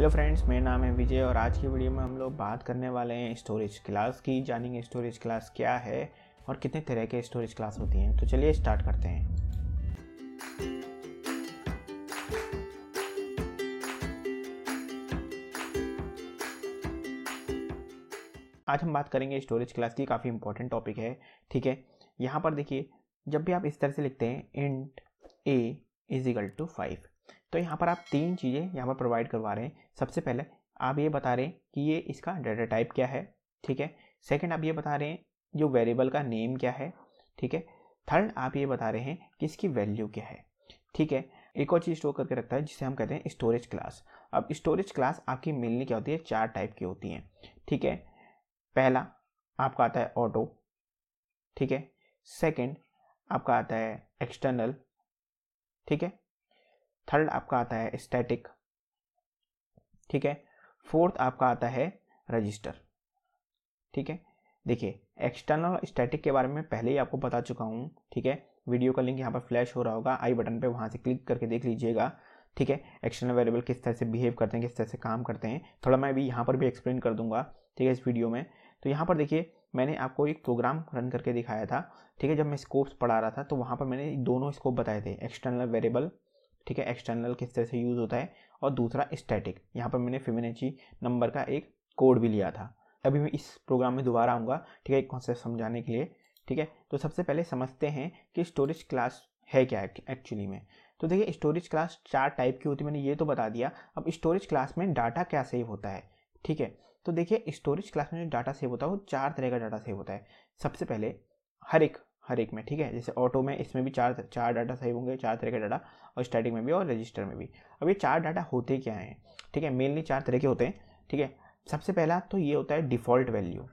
hello friends मेरा नाम है विजय और आज की वीडियो में हम लोग बात करने वाले हैं स्टोरेज क्लास की जानेंगे स्टोरेज क्लास क्या है और कितने तरह के स्टोरेज क्लास होती हैं तो चलिए स्टार्ट करते हैं आज हम बात करेंगे स्टोरेज क्लास की काफ़ी इंपॉर्टेंट टॉपिक है ठीक है यहाँ पर देखिए जब भी आप इस तरह से लिखते हैं int a is equal to five तो यहाँ पर आप तीन चीज़ें यहाँ पर प्रोवाइड करवा रहे हैं सबसे पहले आप ये बता रहे हैं कि ये इसका डाटा टाइप क्या है ठीक है सेकेंड आप ये बता रहे हैं जो वेरिएबल का नेम क्या है ठीक है थर्ड आप ये बता रहे हैं कि इसकी वैल्यू क्या है ठीक है एक और चीज़ स्टोर करके रखता है जिसे हम कहते हैं स्टोरेज क्लास अब स्टोरेज क्लास आपकी मिलनी क्या होती है चार टाइप की होती हैं ठीक है पहला आपका आता है ऑटो ठीक है सेकंड आपका आता है एक्सटर्नल ठीक है थर्ड आपका आता है स्टैटिक ठीक है फोर्थ आपका आता है रजिस्टर ठीक है देखिए एक्सटर्नल स्टैटिक के बारे में पहले ही आपको बता चुका हूँ ठीक है वीडियो का लिंक यहाँ पर फ्लैश हो रहा होगा आई बटन पे वहाँ से क्लिक करके देख लीजिएगा ठीक है एक्सटर्नल वेरिएबल किस तरह से बिहेव करते हैं किस तरह से काम करते हैं थोड़ा मैं भी यहाँ पर भी एक्सप्लेन कर दूंगा ठीक है इस वीडियो में तो यहाँ पर देखिए मैंने आपको एक प्रोग्राम रन करके दिखाया था ठीक है जब मैं स्कोप्स पढ़ा रहा था तो वहाँ पर मैंने दोनों स्कोप बताए थे एक्सटर्नल वेरिएबल ठीक है एक्सटर्नल किस तरह से यूज़ होता है और दूसरा स्टैटिक यहाँ पर मैंने फिमिनेची नंबर का एक कोड भी लिया था अभी मैं इस प्रोग्राम में दोबारा आऊँगा ठीक है एक कॉन्सेप्ट समझाने के लिए ठीक है तो सबसे पहले समझते हैं कि स्टोरेज क्लास है क्या एक्चुअली में तो देखिए स्टोरेज क्लास चार टाइप की होती है मैंने ये तो बता दिया अब स्टोरेज क्लास में डाटा क्या सेव होता है ठीक है तो देखिए स्टोरेज क्लास में जो डाटा सेव होता है वो चार तरह का डाटा सेव होता है सबसे पहले हर एक हर एक में ठीक है जैसे ऑटो में इसमें भी चार चार डाटा सही होंगे चार तरह के डाटा और स्टैटिक में भी और रजिस्टर में भी अब ये चार डाटा होते क्या हैं ठीक है मेनली चार तरह के होते हैं ठीक है सबसे पहला तो ये होता है डिफ़ॉल्ट वैल्यू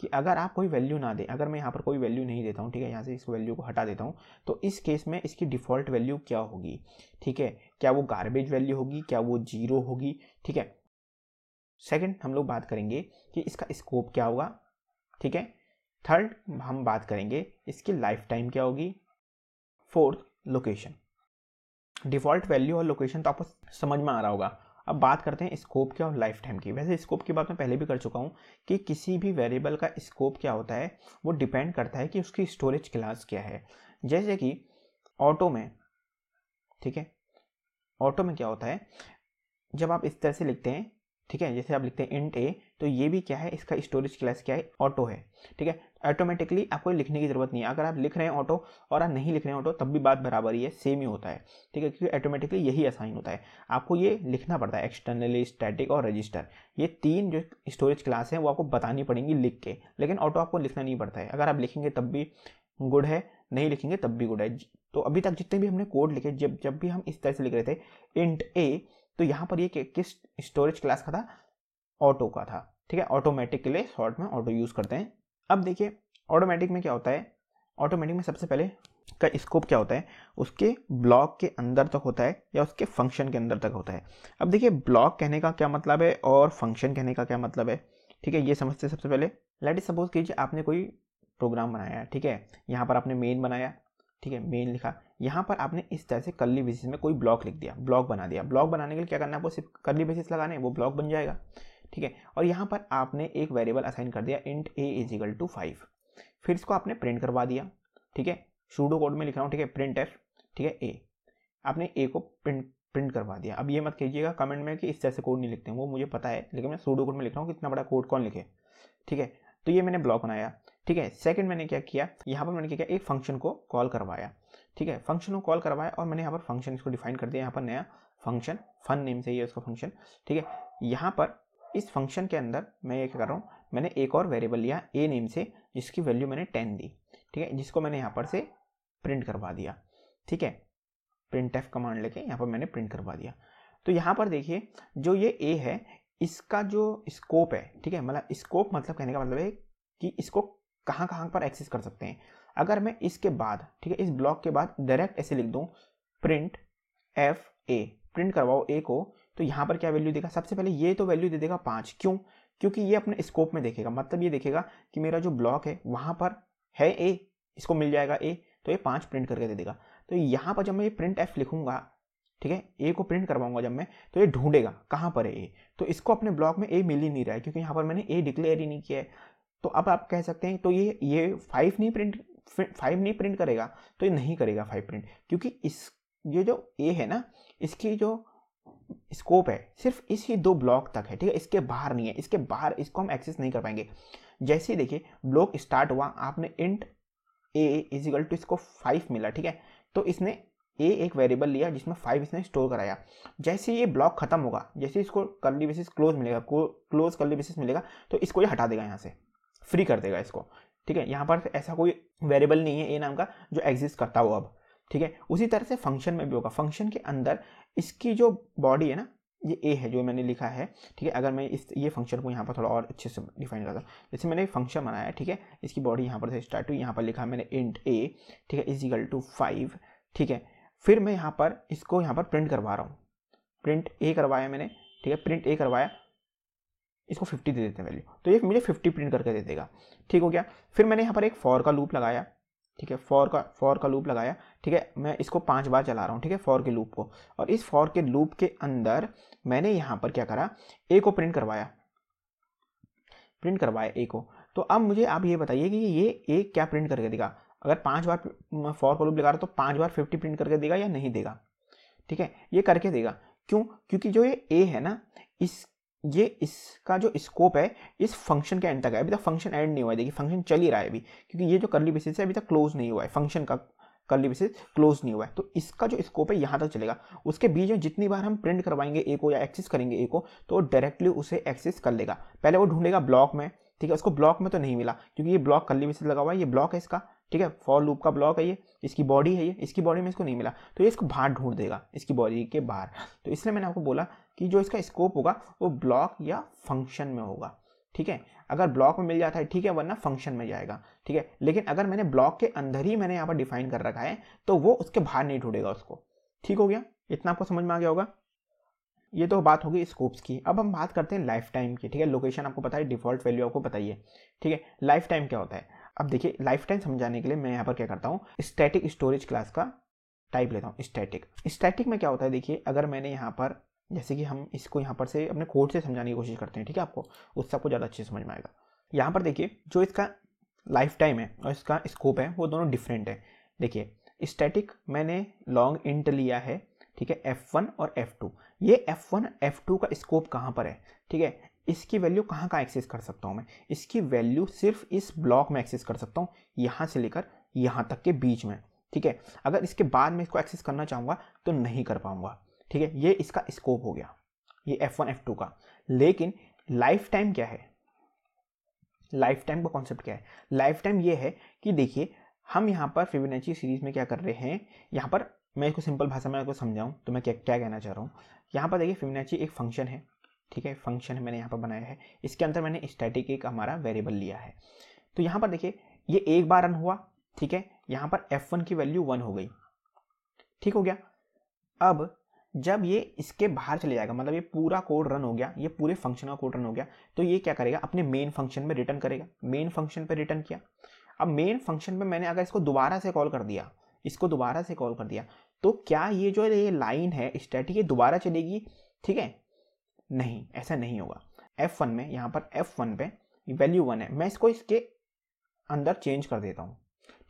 कि अगर आप कोई वैल्यू ना दें अगर मैं यहाँ पर कोई वैल्यू नहीं देता हूँ ठीक है यहाँ से इस वैल्यू को हटा देता हूँ तो इस केस में इसकी डिफ़ॉल्ट वैल्यू क्या होगी ठीक है क्या वो गार्बेज वैल्यू होगी क्या वो जीरो होगी ठीक है सेकंड हम लोग बात करेंगे कि इसका स्कोप क्या होगा ठीक है थर्ड हम बात करेंगे इसकी लाइफ टाइम क्या होगी फोर्थ लोकेशन डिफ़ॉल्ट वैल्यू और लोकेशन तो आपको समझ में आ रहा होगा अब बात करते हैं स्कोप की और लाइफ टाइम की वैसे स्कोप की बात मैं पहले भी कर चुका हूँ कि किसी भी वेरिएबल का स्कोप क्या होता है वो डिपेंड करता है कि उसकी स्टोरेज क्लास क्या है जैसे कि ऑटो में ठीक है ऑटो में क्या होता है जब आप इस तरह से लिखते हैं ठीक है जैसे आप लिखते हैं इंट ए तो ये भी क्या है इसका स्टोरेज क्लास क्या है ऑटो है ठीक है ऑटोमेटिकली आपको लिखने की ज़रूरत नहीं है अगर आप लिख रहे हैं ऑटो और आप नहीं लिख रहे हैं ऑटो तब भी बात बराबर ही है सेम ही होता है ठीक है क्योंकि ऑटोमेटिकली यही असाइन होता है आपको ये लिखना पड़ता है एक्सटर्नली स्टैटिक और रजिस्टर ये तीन जो स्टोरेज क्लास हैं वो आपको बतानी पड़ेंगी लिख के लेकिन ऑटो आपको लिखना नहीं पड़ता है अगर आप लिखेंगे तब भी गुड है नहीं लिखेंगे तब भी गुड है तो अभी तक जितने भी हमने कोड लिखे जब जब भी हम इस तरह से लिख रहे थे इंट ए तो यहाँ पर ये किस स्टोरेज क्लास का था ऑटो का था ठीक है ऑटोमेटिक के लिए शॉर्ट में ऑटो यूज़ करते हैं अब देखिए ऑटोमेटिक में क्या होता है ऑटोमेटिक में सबसे पहले का स्कोप क्या होता है उसके ब्लॉक के अंदर तक होता है या उसके फंक्शन के अंदर तक होता है अब देखिए ब्लॉक कहने का क्या मतलब है और फंक्शन कहने का क्या मतलब है ठीक है ये समझते हैं सबसे पहले लेट इज सपोज कीजिए आपने कोई प्रोग्राम बनाया ठीक है यहाँ पर आपने मेन बनाया ठीक है मेन लिखा यहाँ पर आपने इस तरह से कर्ली बेसिस में कोई ब्लॉक लिख दिया ब्लॉक बना दिया ब्लॉक बनाने के लिए क्या करना है आपको सिर्फ कर्ली बेसिस लगाने वो ब्लॉक बन जाएगा ठीक है और यहाँ पर आपने एक वेरिएबल असाइन कर दिया int a is equal to five फिर इसको आपने प्रिंट करवा दिया ठीक है शूडो कोड में लिख रहा हूँ ठीक है प्रिंट एफ ठीक है ए आपने ए को प्रिंट प्रिंट करवा दिया अब ये मत कीजिएगा कमेंट में कि इस तरह से कोड नहीं लिखते हैं वो मुझे पता है लेकिन मैं शूडो कोड में लिख रहा हूँ कि इतना बड़ा कोड कौन लिखे ठीक है तो ये मैंने ब्लॉक बनाया ठीक है सेकंड मैंने क्या किया यहाँ पर मैंने क्या किया एक फंक्शन को कॉल करवाया ठीक है फंक्शन को कॉल करवाया और मैंने यहाँ पर फंक्शन इसको डिफाइन कर दिया यहाँ पर नया फंक्शन फन नेम से ही है उसका फंक्शन ठीक है यहाँ पर इस फंक्शन के अंदर मैं ये क्या कर रहा हूँ मैंने एक और वेरिएबल लिया ए नेम से जिसकी वैल्यू मैंने टेन दी ठीक है जिसको मैंने यहाँ पर से प्रिंट करवा दिया ठीक है प्रिंट एफ कमांड लेके यहाँ पर मैंने प्रिंट करवा दिया तो यहाँ पर देखिए जो ये ए है इसका जो स्कोप है ठीक है मतलब स्कोप मतलब कहने का मतलब है कि इसको कहाँ कहाँ पर एक्सेस कर सकते हैं अगर मैं इसके बाद ठीक है इस ब्लॉक के बाद डायरेक्ट ऐसे लिख दूँ प्रिंट एफ ए प्रिंट करवाओ ए को तो यहाँ पर क्या वैल्यू देगा सबसे पहले ये तो वैल्यू दे देगा पाँच क्यों क्योंकि ये अपने स्कोप में देखेगा मतलब ये देखेगा कि मेरा जो ब्लॉक है वहाँ पर है ए इसको मिल जाएगा ए तो ये पाँच प्रिंट करके दे देगा तो यहाँ पर जब मैं ये प्रिंट एफ लिखूंगा ठीक है ए को प्रिंट करवाऊंगा जब मैं तो ये ढूंढेगा कहाँ पर है ए तो इसको अपने ब्लॉक में ए मिल ही नहीं रहा है क्योंकि यहाँ पर मैंने ए डिक्लेयर ही नहीं किया है तो अब आप कह सकते हैं तो ये ये फाइव नहीं प्रिंट फाइव नहीं प्रिंट करेगा तो ये नहीं करेगा फाइव प्रिंट क्योंकि इस ये जो ए है ना इसकी जो स्कोप है सिर्फ इसी दो ब्लॉक तक है ठीक है इसके बाहर नहीं है इसके बाहर इसको हम एक्सेस नहीं कर पाएंगे जैसे ही देखिए ब्लॉक स्टार्ट हुआ आपने इंट ए इजिकल टू इसको फाइव मिला ठीक है तो इसने ए एक वेरिएबल लिया जिसमें फाइव इसने स्टोर कराया जैसे ये ब्लॉक खत्म होगा जैसे इसको कर्ली बेसिस क्लोज मिलेगा क्लोज कर्ली बेसिस मिलेगा तो इसको ये हटा देगा यहाँ से फ्री कर देगा इसको ठीक है यहाँ पर ऐसा कोई वेरिएबल नहीं है ए नाम का जो एग्जिस्ट करता हो अब ठीक है उसी तरह से फंक्शन में भी होगा फंक्शन के अंदर इसकी जो बॉडी है ना ये ए है जो मैंने लिखा है ठीक है अगर मैं इस ये फंक्शन को यहाँ पर थोड़ा और अच्छे से डिफाइन करता हूँ जैसे मैंने फंक्शन बनाया है ठीक है इसकी बॉडी यहाँ पर से स्टार्ट हुई यहाँ पर लिखा मैंने इंट ए ठीक है इजिकल टू फाइव ठीक है फिर मैं यहाँ पर इसको यहाँ पर प्रिंट करवा रहा हूँ प्रिंट ए करवाया मैंने ठीक है प्रिंट ए करवाया इसको 50 दे देते हैं वैल्यू तो ये मुझे 50 प्रिंट करके दे देगा ठीक हो गया फिर मैंने यहाँ पर एक फॉर का लूप लगाया ठीक है फॉर का फॉर का लूप लगाया ठीक है मैं इसको पांच बार चला रहा हूँ ठीक है फॉर के लूप को और इस फॉर के लूप के अंदर मैंने यहाँ पर क्या करा ए को प्रिंट करवाया प्रिंट करवाया ए को तो अब मुझे आप ये बताइए कि ये ए क्या प्रिंट करके देगा अगर पांच बार फॉर का लूप लगा रहा तो पांच बार फिफ्टी प्रिंट करके देगा या नहीं देगा ठीक है ये करके देगा क्यों क्योंकि जो ये ए है ना इस ये इसका जो स्कोप है इस फंक्शन के एंड तक है अभी तक फंक्शन एंड नहीं हुआ है देखिए फंक्शन चल ही रहा है अभी क्योंकि ये जो करली बेसिस है अभी तक क्लोज नहीं हुआ है फंक्शन का करली बेसिस क्लोज नहीं हुआ है तो इसका जो स्कोप है यहाँ तक चलेगा उसके बीच में जितनी बार हम प्रिंट करवाएंगे ए को या एक्सेस करेंगे ए को तो डायरेक्टली उसे एक्सेस कर लेगा पहले वो ढूंढेगा ब्लॉक में ठीक है उसको ब्लॉक में तो नहीं मिला क्योंकि ये ब्लॉक कल्ली बेसिस लगा हुआ है ये ब्लॉक है इसका ठीक है फॉर लूप का ब्लॉक है ये इसकी बॉडी है ये इसकी बॉडी में इसको नहीं मिला तो ये इसको बाहर ढूंढ देगा इसकी बॉडी के बाहर तो इसलिए मैंने आपको बोला कि जो इसका स्कोप होगा वो ब्लॉक या फंक्शन में होगा ठीक है अगर ब्लॉक में मिल जाता है ठीक है वरना फंक्शन में जाएगा ठीक है लेकिन अगर मैंने ब्लॉक के अंदर ही मैंने यहाँ पर डिफाइन कर रखा है तो वो उसके बाहर नहीं ढूंढेगा उसको ठीक हो गया इतना आपको समझ में आ गया होगा ये तो बात होगी स्कोप्स की अब हम बात करते हैं लाइफ टाइम की ठीक है लोकेशन आपको पता है डिफॉल्ट वैल्यू आपको बताइए ठीक है लाइफ टाइम क्या होता है अब देखिए लाइफ टाइम समझाने के लिए मैं यहाँ पर क्या करता हूँ स्टैटिक स्टोरेज क्लास का टाइप लेता हूँ स्टैटिक स्टैटिक में क्या होता है देखिए अगर मैंने यहाँ पर जैसे कि हम इसको यहाँ पर से अपने कोड से समझाने की कोशिश करते हैं ठीक है आपको उससे आपको ज़्यादा अच्छे समझ में आएगा यहाँ पर देखिए जो इसका लाइफ टाइम है और इसका स्कोप है वो दोनों डिफरेंट है देखिए स्टैटिक मैंने लॉन्ग इंट लिया है ठीक है F1 और F2 ये F1 F2 का स्कोप कहाँ पर है ठीक है इसकी वैल्यू कहाँ कहाँ एक्सेस कर सकता हूँ मैं इसकी वैल्यू सिर्फ इस ब्लॉक में एक्सेस कर सकता हूँ यहाँ से लेकर यहाँ तक के बीच में ठीक है अगर इसके बाद में इसको एक्सेस करना चाहूँगा तो नहीं कर पाऊँगा ठीक है ये इसका स्कोप हो गया ये एफ वन एफ टू का लेकिन लाइफ टाइम क्या है लाइफ टाइम का कॉन्सेप्ट क्या है लाइफ टाइम ये है कि देखिए हम यहाँ पर फिबिनेची सीरीज में क्या कर रहे हैं यहाँ पर मैं इसको सिंपल भाषा में आपको समझाऊँ तो मैं क्या क्या कहना चाह रहा हूँ यहाँ पर देखिए फिबिनेची एक फंक्शन है ठीक है फंक्शन मैंने यहाँ पर बनाया है इसके अंदर मैंने स्टैटिक एक हमारा वेरिएबल लिया है तो यहाँ पर देखिए ये एक बार रन हुआ ठीक है यहाँ पर एफ वन की वैल्यू वन हो गई ठीक हो गया अब जब ये इसके बाहर चले जाएगा मतलब ये पूरा कोड रन हो गया ये पूरे फंक्शन का कोड रन हो गया तो ये क्या करेगा अपने मेन फंक्शन में रिटर्न करेगा मेन फंक्शन पर रिटर्न किया अब मेन फंक्शन पर मैंने अगर इसको दोबारा से कॉल कर दिया इसको दोबारा से कॉल कर दिया तो क्या ये जो ये लाइन है स्टैटिक ये दोबारा चलेगी ठीक है नहीं ऐसा नहीं होगा एफ वन में यहाँ पर एफ वन पे वैल्यू वन है मैं इसको इसके अंदर चेंज कर देता हूँ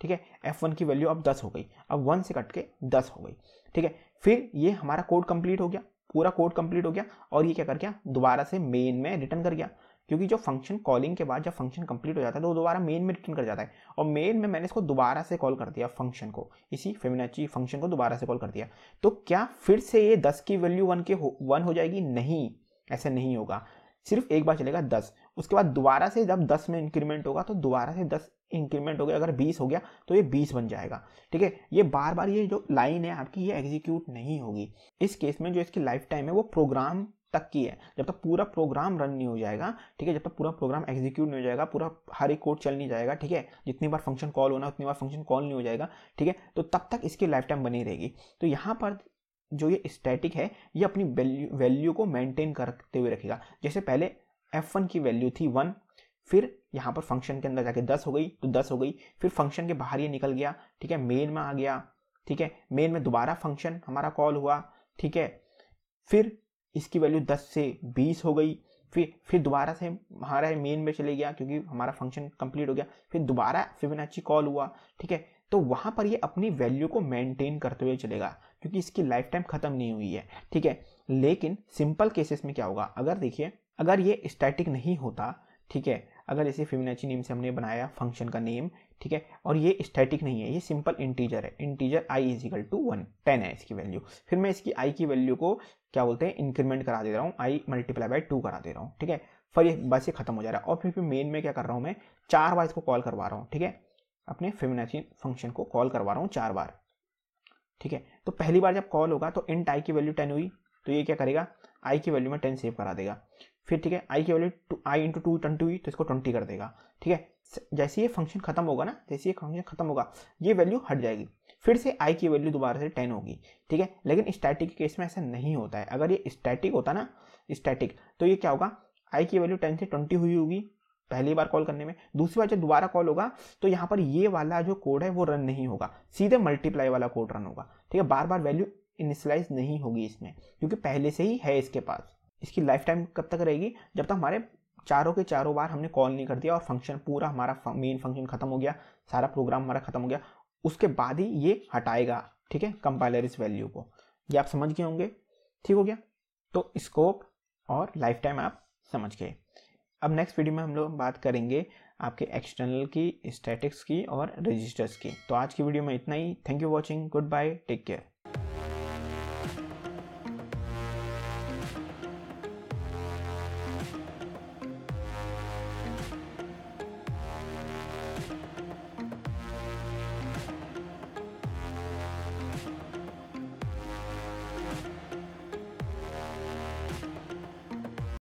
ठीक है एफ वन की वैल्यू अब दस हो गई अब वन से कट के दस हो गई ठीक है फिर ये हमारा कोड कंप्लीट हो गया पूरा कोड कंप्लीट हो गया और ये क्या कर गया दोबारा से मेन में रिटर्न कर गया क्योंकि जो फंक्शन कॉलिंग के बाद जब फंक्शन कंप्लीट हो जाता है तो वो दोबारा मेन में रिटर्न कर जाता है और मेन में मैंने इसको दोबारा से कॉल कर दिया फंक्शन को इसी फेमिनाची फंक्शन को दोबारा से कॉल कर दिया तो क्या फिर से ये दस की वैल्यू वन के हो वन हो जाएगी नहीं ऐसे नहीं होगा सिर्फ एक बार चलेगा दस उसके बाद दोबारा से जब दस में इंक्रीमेंट होगा तो दोबारा से दस इंक्रीमेंट हो गया अगर 20 हो गया तो ये 20 बन जाएगा ठीक है ये बार बार ये जो लाइन है आपकी ये एग्जीक्यूट नहीं होगी इस केस में जो इसकी लाइफ टाइम है वो प्रोग्राम तक की है जब तक पूरा प्रोग्राम रन नहीं हो जाएगा ठीक है जब तक पूरा प्रोग्राम एग्जीक्यूट नहीं हो जाएगा पूरा हर एक कोड चल नहीं जाएगा ठीक है जितनी बार फंक्शन कॉल होना उतनी बार फंक्शन कॉल नहीं हो जाएगा ठीक है तो तब तक इसकी लाइफ टाइम बनी रहेगी तो यहाँ पर जो ये स्टैटिक है ये अपनी वैल्यू को मेंटेन करते हुए रखेगा जैसे पहले एफ वन की वैल्यू थी वन फिर यहाँ पर फंक्शन के अंदर जाके दस हो गई तो दस हो गई फिर फंक्शन के बाहर ये निकल गया ठीक है मेन में आ गया ठीक है मेन में दोबारा फंक्शन हमारा कॉल हुआ ठीक है फिर इसकी वैल्यू दस से बीस हो गई फिर फिर दोबारा से हमारा मेन में चले गया क्योंकि हमारा फंक्शन कंप्लीट हो गया फिर दोबारा फिबोनाची कॉल हुआ ठीक है तो वहाँ पर ये अपनी वैल्यू को मेंटेन करते हुए चलेगा क्योंकि इसकी लाइफ टाइम ख़त्म नहीं हुई है ठीक है लेकिन सिंपल केसेस में क्या होगा अगर देखिए अगर ये स्टैटिक नहीं होता ठीक है अगर इसे फिमिनाची नेम से हमने बनाया फंक्शन का नेम ठीक है और ये स्टैटिक नहीं है ये सिंपल इंटीजर है integer I is equal to one ten है इसकी वैल्यू फिर मैं इसकी आई की वैल्यू को क्या बोलते हैं इंक्रीमेंट करा दे रहा हूँ आई मल्टीप्लाई बाई टू करा दे रहा हूँ ठीक है फिर ये बस ये खत्म हो जा रहा है और फिर फिर मेन में क्या कर रहा हूँ मैं चार बार इसको कॉल करवा रहा हूँ ठीक है अपने फिमिनाची फंक्शन को कॉल करवा रहा हूँ चार बार ठीक है तो पहली बार जब कॉल होगा तो इंट आई की वैल्यू टेन हुई तो ये क्या करेगा आई की वैल्यू में टेन सेव करा देगा फिर ठीक है आई की value to I into two twenty हुई तो इसको ट्वेंटी कर देगा ठीक है जैसे ये फंक्शन खत्म होगा ना जैसे ये फंक्शन खत्म होगा ये वैल्यू हट जाएगी फिर से आई की वैल्यू दोबारा से टेन होगी ठीक है लेकिन स्टैटिक के केस में ऐसा नहीं होता है अगर ये स्टैटिक होता ना स्टैटिक तो ये क्या होगा आई की वैल्यू टेन से ट्वेंटी हुई होगी पहली बार कॉल करने में दूसरी बार जब दोबारा कॉल होगा तो यहाँ पर ये वाला जो कोड है वो रन नहीं होगा सीधे मल्टीप्लाई वाला कोड रन होगा ठीक है बार बार वैल्यू इनिशलाइज नहीं होगी इसमें क्योंकि पहले से ही है इसके पास इसकी लाइफ टाइम कब तक रहेगी जब तक हमारे चारों के चारों बार हमने कॉल नहीं कर दिया और फंक्शन पूरा हमारा मेन फंक्शन खत्म हो गया सारा प्रोग्राम हमारा खत्म हो गया उसके बाद ही ये हटाएगा ठीक है कंपाइलर इस वैल्यू को ये आप समझ गए होंगे ठीक हो गया तो स्कोप और लाइफ टाइम आप समझ गए अब नेक्स्ट वीडियो में हम लोग बात करेंगे आपके एक्सटर्नल की स्टैटिक्स की और रजिस्टर्स की तो आज की वीडियो में इतना ही thank you watching goodbye take care